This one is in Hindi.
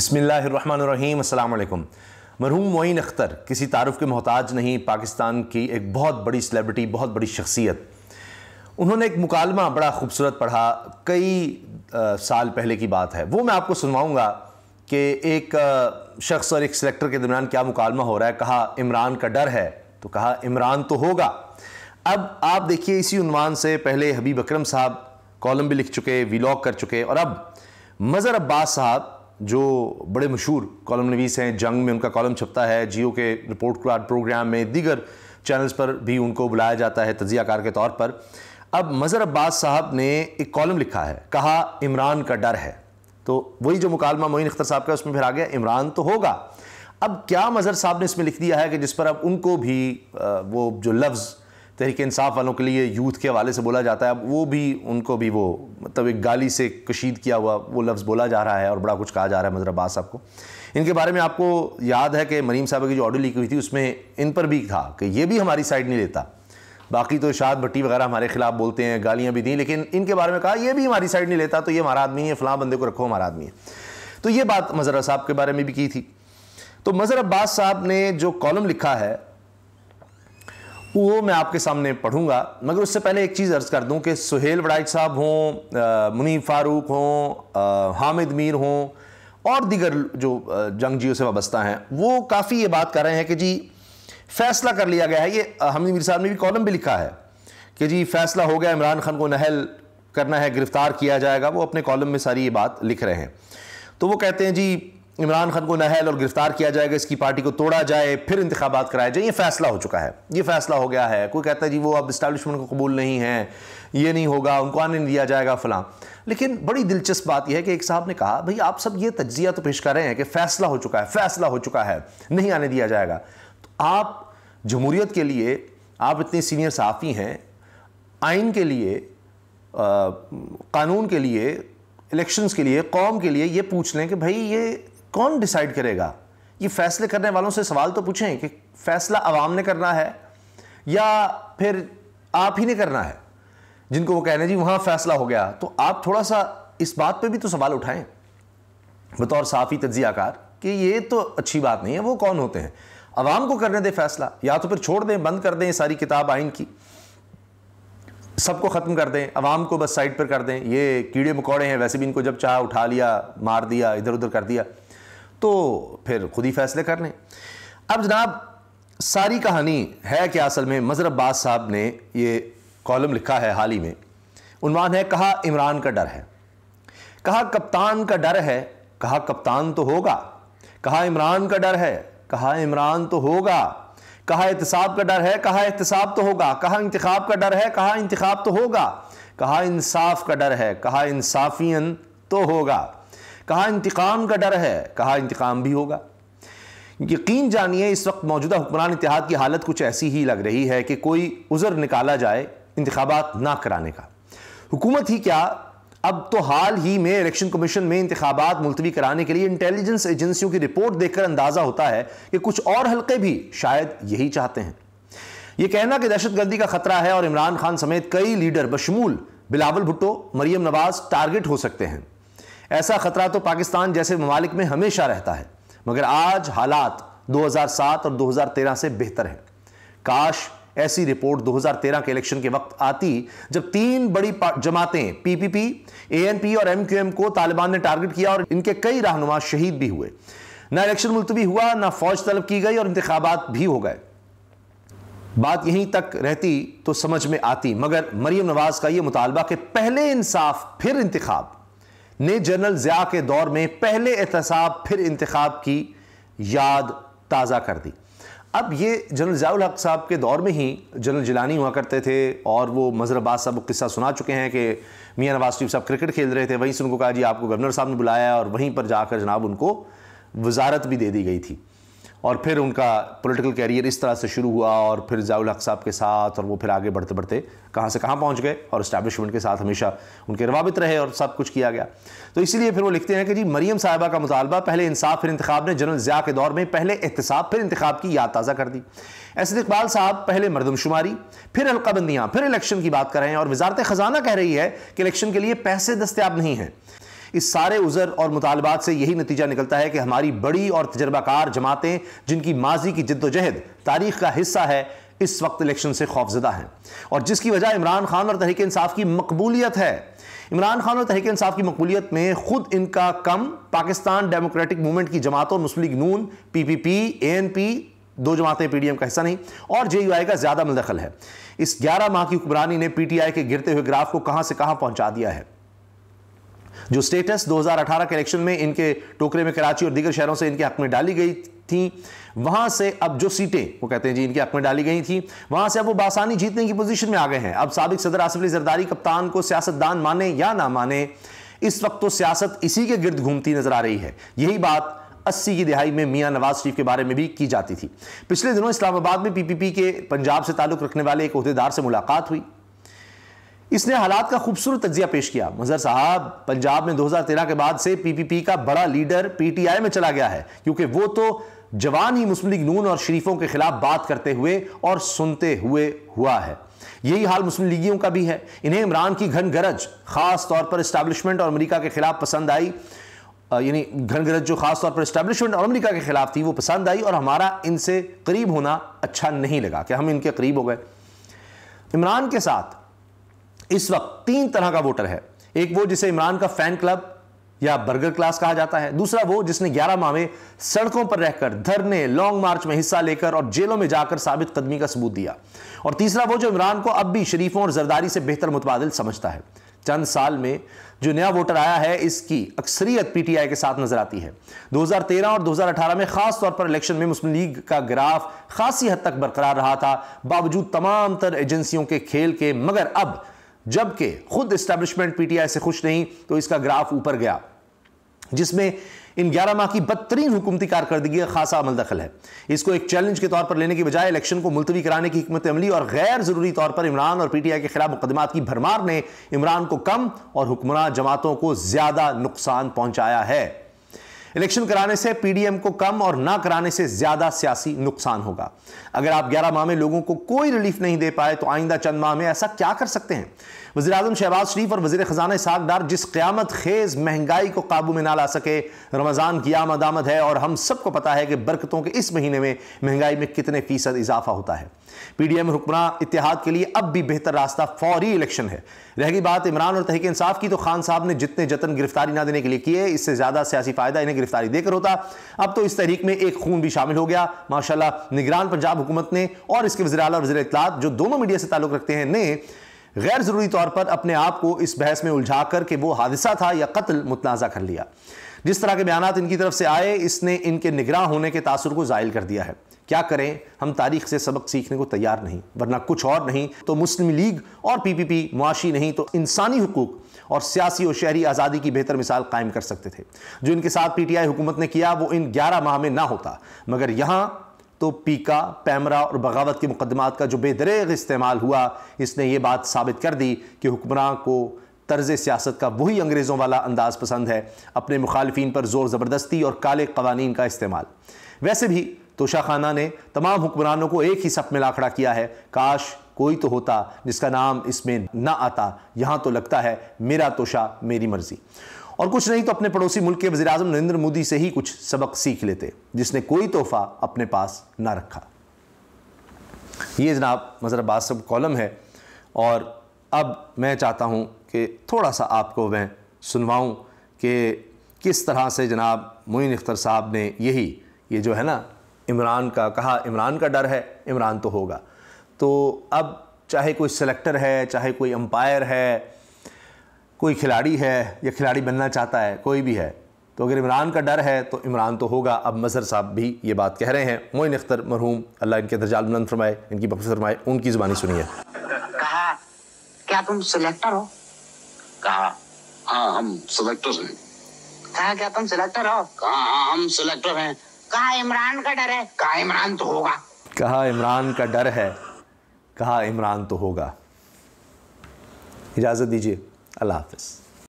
बसमीम् अल्लाम मरहूम मोइन अख्तर किसी तारफ़ के मोहताज नहीं पाकिस्तान की एक बहुत बड़ी सेलिब्रिटी बहुत बड़ी शख्सियत उन्होंने एक मुकालमा बड़ा खूबसूरत पढ़ा कई आ, साल पहले की बात है वो मैं आपको सुनवाऊँगा कि एक शख्स और एक सेलेक्टर के दरमियान क्या मुकालमा हो रहा है कहा इमरान का डर है तो कहा इमरान तो होगा अब आप देखिए इसी उनवान से पहले हबीब अक्रम साहब कॉलम भी लिख चुके वीलॉग कर चुके और अब मज़र अब्बास साहब जो बड़े मशहूर कॉलम नवीस हैं जंग में उनका कॉलम छपता है जियो के रिपोर्ट कार्ड प्रोग्राम में दीगर चैनल्स पर भी उनको बुलाया जाता है तजियाकार के तौर पर अब मज़र अब्बास साहब ने एक कॉलम लिखा है कहा इमरान का डर है तो वही जो मुकालमा मोइन अख्तर साहब का उसमें फिर आ गया इमरान तो होगा अब क्या मज़र साहब ने इसमें लिख दिया है कि जिस पर अब उनको भी वो जो लफ्ज़ तहरीक इंसाफ वालों के लिए यूथ के हवाले से बोला जाता है अब वो भी उनको भी वो मतलब एक गाली से कशीद किया हुआ वो लफ्ज़ बोला जा रहा है और बड़ा कुछ कहा जा रहा है मजर अब्बास साहब को इनके बारे में आपको याद है कि मरीम साहब की जो ऑडियो लिखी हुई थी उसमें इन पर भी था कि ये भी हमारी साइड नहीं लेता बाकी तो शाद भट्टी वगैरह हमारे खिलाफ बोलते हैं गालियाँ भी दी लेकिन इनके बारे में कहा यह भी हमारी साइड नहीं लेता तो ये हमारा आदमी है फ़लाँ बंदे को रखो हमारा आदमी है तो ये बात मजर साहब के बारे में भी की थी तो मज़र अब्बास साहब ने जो कॉलम लिखा है वो मैं आपके सामने पढ़ूंगा मगर उससे पहले एक चीज़ अर्ज़ कर दूं कि सुहेल वड़ाइक साहब हों मुनी फ़ारूक हों हामिद मीर हों और दीगर जो जंगजियों से वाबस्ता हैं वो काफ़ी ये बात कर रहे हैं कि जी फैसला कर लिया गया है ये हामिद मीर साहब ने भी कॉलम भी लिखा है कि जी फैसला हो गया इमरान खान को नहल करना है गिरफ़्तार किया जाएगा वो अपने कॉलम में सारी ये बात लिख रहे हैं तो वो कहते हैं जी इमरान खान को नहल और गिरफ्तार किया जाएगा इसकी पार्टी को तोड़ा जाए फिर इंतबात कराया जाए ये फैसला हो चुका है ये फैसला हो गया है कोई कहता है जी वो अब इस्टेबलिशमेंट को कबूल नहीं है ये नहीं होगा उनको आने नहीं दिया जाएगा फलां लेकिन बड़ी दिलचस्प बात यह है कि एक साहब ने कहा भाई आप सब ये तजिया तो पेश कर रहे हैं कि फैसला हो चुका है फैसला हो चुका है नहीं आने दिया जाएगा तो आप जमहूरीत के लिए आप इतने सीनियर सहाफ़ी हैं आइन के लिए आ, कानून के लिए इलेक्शंस के लिए कौम के लिए ये पूछ लें कि भाई ये कौन डिसाइड करेगा ये फैसले करने वालों से सवाल तो पूछें कि फैसला आवाम ने करना है या फिर आप ही ने करना है जिनको वो कहना जी वहां फैसला हो गया तो आप थोड़ा सा इस बात पे भी तो सवाल उठाएं बतौर साफ़ी तजियाकार कि ये तो अच्छी बात नहीं है वो कौन होते हैं आवाम को करने दें फैसला या तो फिर छोड़ दें बंद कर दें सारी किताब आइन की सबको ख़त्म कर दें आवाम को बस साइड पर कर दें ये कीड़े मकोड़े हैं वैसे भी इनको जब चाह उठा लिया मार दिया इधर उधर कर दिया तो फिर खुद ही फैसले कर लें अब जनाब सारी कहानी है कि असल में मज़र अब्बास साहब ने ये कॉलम लिखा है हाल ही में उनवान है कहा इमरान का डर है कहा कप्तान का डर है कहा कप्तान तो होगा कहा इमरान का डर है कहा इमरान तो होगा कहा एहतसाब का डर है कहा एहतसाब तो होगा कहा इंतखाब का डर है कहा इंतखाब तो होगा कहा इंसाफ का डर है कहा इंसाफियन तो होगा कहा इंतकाम का डर है कहा इंतकाम भी होगा यकीन जानिए इस वक्त मौजूदा हुक्मरान इतिहाद की हालत कुछ ऐसी ही लग रही है कि कोई उज़र निकाला जाए इंतबात ना कराने का हुकूमत ही क्या अब तो हाल ही में इलेक्शन कमीशन में इंतबात मुलतवी कराने के लिए इंटेलिजेंस एजेंसियों की रिपोर्ट देखकर अंदाज़ा होता है कि कुछ और हल्के भी शायद यही चाहते हैं यह कहना कि दहशतगर्दी का खतरा है और इमरान खान समेत कई लीडर बशमूल बिलावल भुट्टो मरियम नवाज टारगेट हो सकते हैं ऐसा खतरा तो पाकिस्तान जैसे ममालिक में हमेशा रहता है मगर आज हालात 2007 और 2013 से बेहतर हैं काश ऐसी रिपोर्ट 2013 के इलेक्शन के वक्त आती जब तीन बड़ी जमातें पीपीपी एएनपी और एमक्यूएम को तालिबान ने टारगेट किया और इनके कई रहनुमा शहीद भी हुए ना इलेक्शन मुलतवी हुआ ना फौज तलब की गई और इंतबात भी हो गए बात यहीं तक रहती तो समझ में आती मगर मरियम नवाज का यह मुतालबा कि पहले इंसाफ फिर इंतखब ने जनरल ज़िया के दौर में पहले एहतसाब फिर इंतखब की याद ताज़ा कर दी अब ये जनरल ज़ियाउल हक साहब के दौर में ही जनरल जिलानी हुआ करते थे और वो मज़र अब्बास साहब को किस्सा सुना चुके हैं कि मियाँ नवाज शरीफ साहब क्रिकेट खेल रहे थे वहीं से उनको कहा जी आपको गवर्नर साहब ने बुलाया और वहीं पर जाकर जनाब उनको वजारत भी दे दी गई थी और फिर उनका पॉलिटिकल कैरियर इस तरह से शुरू हुआ और फिर जाउल हक साहब के साथ और वो फिर आगे बढ़ते बढ़ते कहाँ से कहाँ पहुँच गए और इस्टेब्लिशमेंट के साथ हमेशा उनके रवाबित रहे और सब कुछ किया गया तो इसीलिए फिर वो लिखते हैं कि जी मरीम साहिबा का मुतालबा पहले इंसाफ फिर इंतखब ने जनरल ज़िया के दौर में पहले एहतसाब फिर इंतबाब की याद ताज़ा कर दी एसद इकबाल साहब पहले मरदमशुमारी फिर हल्काबंदियाँ फिर इलेक्शन की बात कर रहे हैं और वजारत ख़जाना कह रही है कि इलेक्शन के लिए पैसे दस्तियाब नहीं हैं इस सारे उज़र और मुतालबात से यही नतीजा निकलता है कि हमारी बड़ी और तजर्बाकार जमातें जिनकी माजी की जद्दोजहद तारीख का हिस्सा है इस वक्त इलेक्शन से खौफजदा है और जिसकी वजह इमरान खान और तहरीक इंसाफ की मकबूलियत है इमरान खान और तहरीक इंसाफ की मकबूलियत में खुद इनका कम पाकिस्तान डेमोक्रेटिक मूवमेंट की जमातों मुस्लिम नून P P P A N P दो जमातें पीडीएम का हिस्सा नहीं और जे यू आई का ज्यादा मुदखल है इस ग्यारह माह की हुक्मरानी ने पीटीआई के गिरते हुए ग्राफ को कहां से कहां पहुंचा दिया है जो स्टेटस 2018 के इलेक्शन में इनके टोकरे में कराची और दीगर शहरों से इनके हक में डाली गई थी वहां से अब जो सीटें वो कहते हैं जी इनके हक में डाली गई थी वहां से अब वो बासानी जीतने की पोजीशन में आ गए हैं अब सबक सदर आसिफ अली जरदारी कप्तान को सियासतदान माने या ना माने इस वक्त तो सियासत इसी के गिर्द घूमती नजर आ रही है यही बात अस्सी की दिहाई में मियां नवाज शरीफ के बारे में भी की जाती थी पिछले दिनों इस्लामाबाद में पीपीपी के पंजाब से ताल्लुक रखने वाले एक अहदेदार से मुलाकात हुई इसने हालात का खूबसूरत तजिया पेश किया मजहर साहब पंजाब में 2013 के बाद से पीपीपी का बड़ा लीडर पीटीआई में चला गया है क्योंकि वो तो जवान ही मुस्लिम लीग नून और शरीफों के खिलाफ बात करते हुए और सुनते हुए हुआ है यही हाल मुस्लिम लीगियों का भी है इन्हें इमरान की घन गरज खास तौर पर इस्टेब्लिशमेंट और अमरीका के खिलाफ पसंद आई यानी घन गरज जो खास तौर पर इस्टेब्लिशमेंट और अमरीका के खिलाफ थी वो पसंद आई और हमारा इनसे करीब होना अच्छा नहीं लगा कि हम इनके करीब हो गए इमरान के साथ इस वक्त तीन तरह का वोटर है एक वो जिसे इमरान का फैन क्लब या बर्गर क्लास कहा जाता है दूसरा वो जिसने 11 माह में सड़कों पर रहकर धरने लॉन्ग मार्च में हिस्सा लेकर और जेलों में जाकर साबित कदमी का सबूत दिया और तीसरा वो जो इमरान को अब भी शरीफों और जरदारी से बेहतर मुतबादल समझता है चंद साल में जो नया वोटर आया है इसकी अक्सरियत पीटीआई के साथ नजर आती है 2013 और 2018 में खास तौर पर इलेक्शन में मुस्लिम लीग का ग्राफ खासी हद तक बरकरार रहा था बावजूद तमाम तर एजेंसियों के खेल के मगर अब जबकि खुद स्टैब्लिशमेंट पीटीआई से खुश नहीं तो इसका ग्राफ ऊपर गया जिसमें इन 11 माह की बदतरीन हुकूमती कारकर्दगी खासा अमल दखल है इसको एक चैलेंज के तौर पर लेने के बजाय इलेक्शन को मुलतवी कराने की हमत अमली और गैर जरूरी तौर पर इमरान और पीटीआई के खिलाफ मुकदमा की भरमार ने इमरान को कम और हुक्मरान जमातों को ज्यादा नुकसान पहुंचाया है इलेक्शन कराने से पीडीएम को कम और ना कराने से ज्यादा सियासी नुकसान होगा अगर आप 11 माह में लोगों को कोई रिलीफ नहीं दे पाए तो आइंदा चंद माह में ऐसा क्या कर सकते हैं वजी अजम शहबाज शरीफ और वजी ख़जाना साग डार जिस क़्यामत खेज़ महंगाई को काबू में ना ला सके रमज़ान की आमद आमद है और हम सबको पता है कि बरकतों के इस महीने में महंगाई में कितने फ़ीसद इजाफा होता है पी डी एम हुक्मरान इतिहाद के लिए अब भी बेहतर रास्ता फौरी इलेक्शन है रहगी बात इमरान और तहरीक इंसाफ की तो खान साहब ने जितने जतन गिरफ्तारी ना देने के लिए किए इससे ज़्यादा सियासी फ़ायदा इन्हें गिरफ्तारी देकर होता अब तो इस तहरीक में एक खून भी शामिल हो गया माशाला निगरान पंजाब हुकूमत ने और इसके वजी अला वजी इतलात जो दोनों मीडिया से ताल्लुक़ रखते हैं ने गैर ज़रूरी तौर पर अपने आप को इस बहस में उलझा कर कि वो हादसा था या कत्ल मुतनाज़ा कर लिया जिस तरह के बयान इनकी तरफ से आए इसने इनके निगरान होने के तासर को ज़ायल कर दिया है क्या करें हम तारीख से सबक सीखने को तैयार नहीं वरना कुछ और नहीं तो मुस्लिम लीग और पी पी पी मुआशी नहीं तो इंसानी हकूक़ और सियासी और शहरी आज़ादी की बेहतर मिसाल कायम कर सकते थे जो इनके साथ पी टी आई हुकूमत ने किया वो इन ग्यारह माह में ना होता मगर यहाँ तो पीका पैमरा और बगावत के मुकदमात का जो बेदरेग इस्तेमाल हुआ इसने ये बात साबित कर दी कि हुक्मरान को तर्ज सियासत का वही अंग्रेज़ों वाला अंदाज़ पसंद है अपने मुखालफी पर ज़ोर ज़बरदस्ती और काले कवानीन का इस्तेमाल वैसे भी तोशा खाना ने तमाम हुक्मरानों को एक ही सप में लाखड़ा किया है काश कोई तो होता जिसका नाम इसमें ना आता यहाँ तो लगता है मेरा तोशा मेरी मर्ज़ी और कुछ नहीं तो अपने पड़ोसी मुल्क के वजी अजम नरेंद्र मोदी से ही कुछ सबक सीख लेते जिसने कोई तोहफा अपने पास ना रखा ये जनाब मज़र अब्बास कॉलम है और अब मैं चाहता हूँ कि थोड़ा सा आपको मैं सुनवाऊँ कि किस तरह से जनाब मोइन अख्तर साहब ने यही ये जो है ना इमरान का कहा इमरान का डर है इमरान तो होगा तो अब चाहे कोई सेलेक्टर है चाहे कोई अंपायर है कोई खिलाड़ी है या खिलाड़ी बनना चाहता है कोई भी है तो अगर इमरान का डर है तो इमरान तो होगा अब मज़हर साहब भी ये बात कह रहे हैं मोइन अख्तर मरहूम अल्लाह इनके दर्जाल बुलंद फरमाए इनकी बफ फरमाए उनकी ज़ुबानी सुनिए कहा क्या तुम सिलेक्टर हो कहा हाँ हम सिलेक्टर हैं कहा क्या तुम सिलेक्टर हो कहा हाँ, हम सिलेक्टर हैं कहा इमरान का डर है कहा इमरान तो होगा कहा इमरान का डर है कहा इमरान तो होगा इजाज़त दीजिए अल्लाह हाफिज़